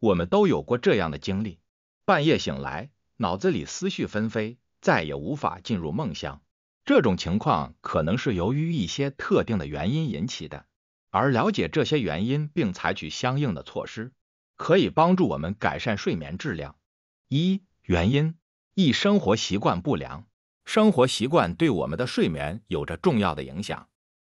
我们都有过这样的经历：半夜醒来，脑子里思绪纷飞，再也无法进入梦乡。这种情况可能是由于一些特定的原因引起的，而了解这些原因并采取相应的措施，可以帮助我们改善睡眠质量。一、原因一：生活习惯不良。生活习惯对我们的睡眠有着重要的影响，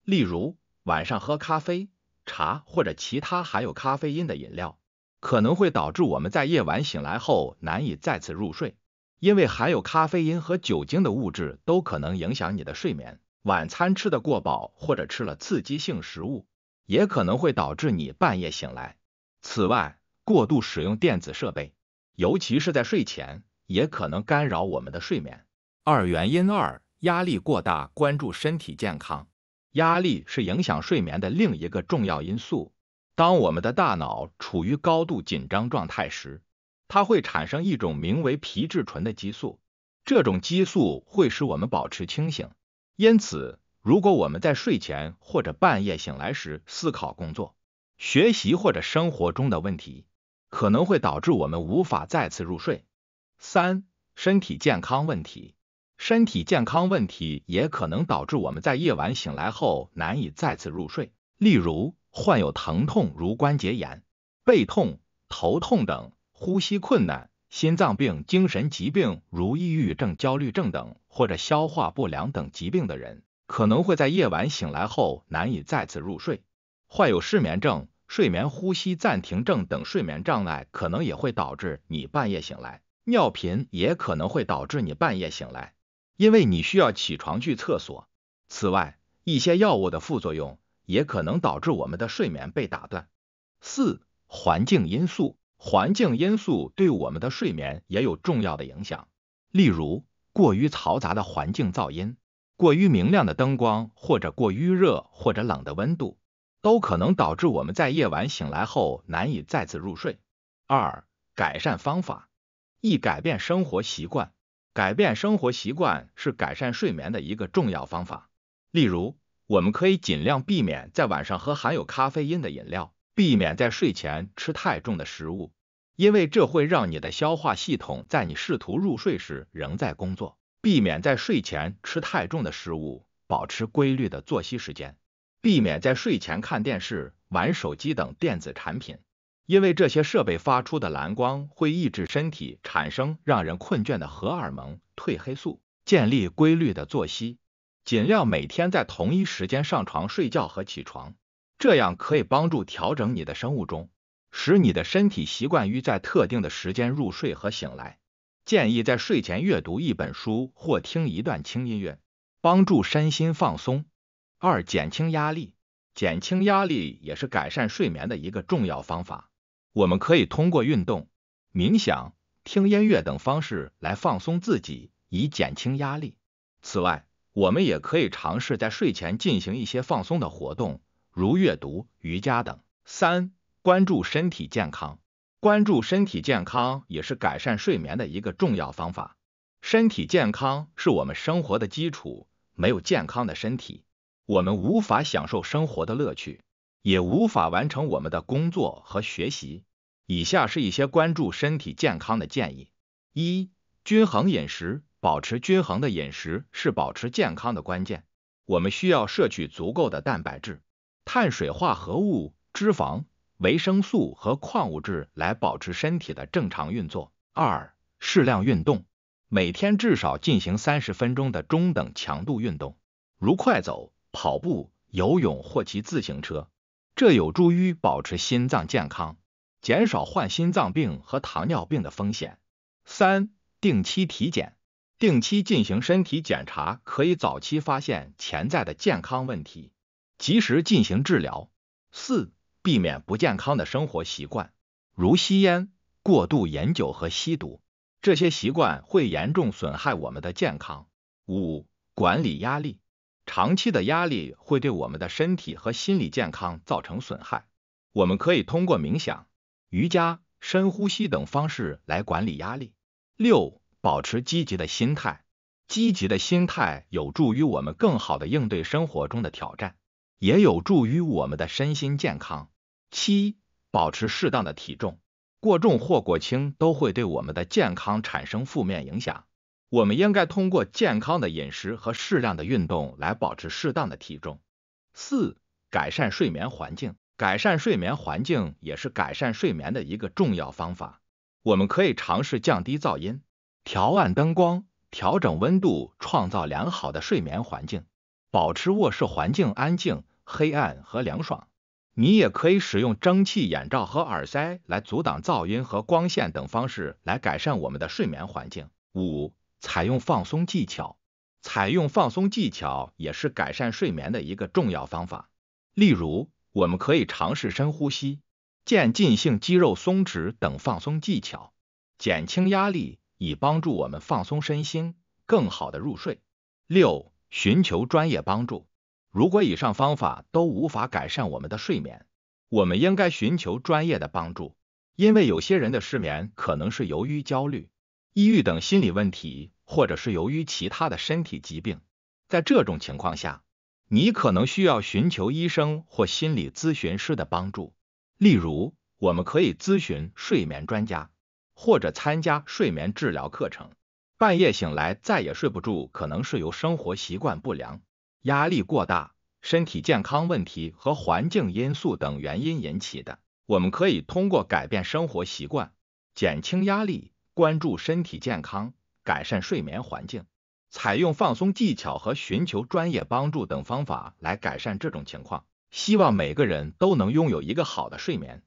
例如晚上喝咖啡、茶或者其他含有咖啡因的饮料。可能会导致我们在夜晚醒来后难以再次入睡，因为含有咖啡因和酒精的物质都可能影响你的睡眠。晚餐吃的过饱或者吃了刺激性食物，也可能会导致你半夜醒来。此外，过度使用电子设备，尤其是在睡前，也可能干扰我们的睡眠。二原因二，压力过大，关注身体健康。压力是影响睡眠的另一个重要因素。当我们的大脑处于高度紧张状态时，它会产生一种名为皮质醇的激素。这种激素会使我们保持清醒。因此，如果我们在睡前或者半夜醒来时思考工作、学习或者生活中的问题，可能会导致我们无法再次入睡。三、身体健康问题，身体健康问题也可能导致我们在夜晚醒来后难以再次入睡。例如，患有疼痛如关节炎、背痛、头痛等，呼吸困难、心脏病、精神疾病如抑郁症、焦虑症等，或者消化不良等疾病的人，可能会在夜晚醒来后难以再次入睡。患有失眠症、睡眠呼吸暂停症等睡眠障碍，可能也会导致你半夜醒来。尿频也可能会导致你半夜醒来，因为你需要起床去厕所。此外，一些药物的副作用。也可能导致我们的睡眠被打断。四、环境因素，环境因素对我们的睡眠也有重要的影响。例如，过于嘈杂的环境噪音，过于明亮的灯光，或者过于热或者冷的温度，都可能导致我们在夜晚醒来后难以再次入睡。二、改善方法，一、改变生活习惯，改变生活习惯是改善睡眠的一个重要方法。例如，我们可以尽量避免在晚上喝含有咖啡因的饮料，避免在睡前吃太重的食物，因为这会让你的消化系统在你试图入睡时仍在工作。避免在睡前吃太重的食物，保持规律的作息时间，避免在睡前看电视、玩手机等电子产品，因为这些设备发出的蓝光会抑制身体产生让人困倦的荷尔蒙褪黑素。建立规律的作息。尽量每天在同一时间上床睡觉和起床，这样可以帮助调整你的生物钟，使你的身体习惯于在特定的时间入睡和醒来。建议在睡前阅读一本书或听一段轻音乐，帮助身心放松。二、减轻压力，减轻压力也是改善睡眠的一个重要方法。我们可以通过运动、冥想、听音乐等方式来放松自己，以减轻压力。此外，我们也可以尝试在睡前进行一些放松的活动，如阅读、瑜伽等。三、关注身体健康，关注身体健康也是改善睡眠的一个重要方法。身体健康是我们生活的基础，没有健康的身体，我们无法享受生活的乐趣，也无法完成我们的工作和学习。以下是一些关注身体健康的建议：一、均衡饮食。保持均衡的饮食是保持健康的关键。我们需要摄取足够的蛋白质、碳水化合物、脂肪、维生素和矿物质来保持身体的正常运作。二、适量运动，每天至少进行三十分钟的中等强度运动，如快走、跑步、游泳或骑自行车，这有助于保持心脏健康，减少患心脏病和糖尿病的风险。三、定期体检。定期进行身体检查，可以早期发现潜在的健康问题，及时进行治疗。四、避免不健康的生活习惯，如吸烟、过度饮酒和吸毒，这些习惯会严重损害我们的健康。五、管理压力，长期的压力会对我们的身体和心理健康造成损害，我们可以通过冥想、瑜伽、深呼吸等方式来管理压力。六、保持积极的心态，积极的心态有助于我们更好的应对生活中的挑战，也有助于我们的身心健康。七、保持适当的体重，过重或过轻都会对我们的健康产生负面影响。我们应该通过健康的饮食和适量的运动来保持适当的体重。四、改善睡眠环境，改善睡眠环境也是改善睡眠的一个重要方法。我们可以尝试降低噪音。调暗灯光，调整温度，创造良好的睡眠环境，保持卧室环境安静、黑暗和凉爽。你也可以使用蒸汽眼罩和耳塞来阻挡噪音和光线等方式来改善我们的睡眠环境。五、采用放松技巧，采用放松技巧也是改善睡眠的一个重要方法。例如，我们可以尝试深呼吸、渐进性肌肉松弛等放松技巧，减轻压力。以帮助我们放松身心，更好的入睡。六，寻求专业帮助。如果以上方法都无法改善我们的睡眠，我们应该寻求专业的帮助，因为有些人的失眠可能是由于焦虑、抑郁等心理问题，或者是由于其他的身体疾病。在这种情况下，你可能需要寻求医生或心理咨询师的帮助。例如，我们可以咨询睡眠专家。或者参加睡眠治疗课程。半夜醒来再也睡不住，可能是由生活习惯不良、压力过大、身体健康问题和环境因素等原因引起的。我们可以通过改变生活习惯、减轻压力、关注身体健康、改善睡眠环境、采用放松技巧和寻求专业帮助等方法来改善这种情况。希望每个人都能拥有一个好的睡眠。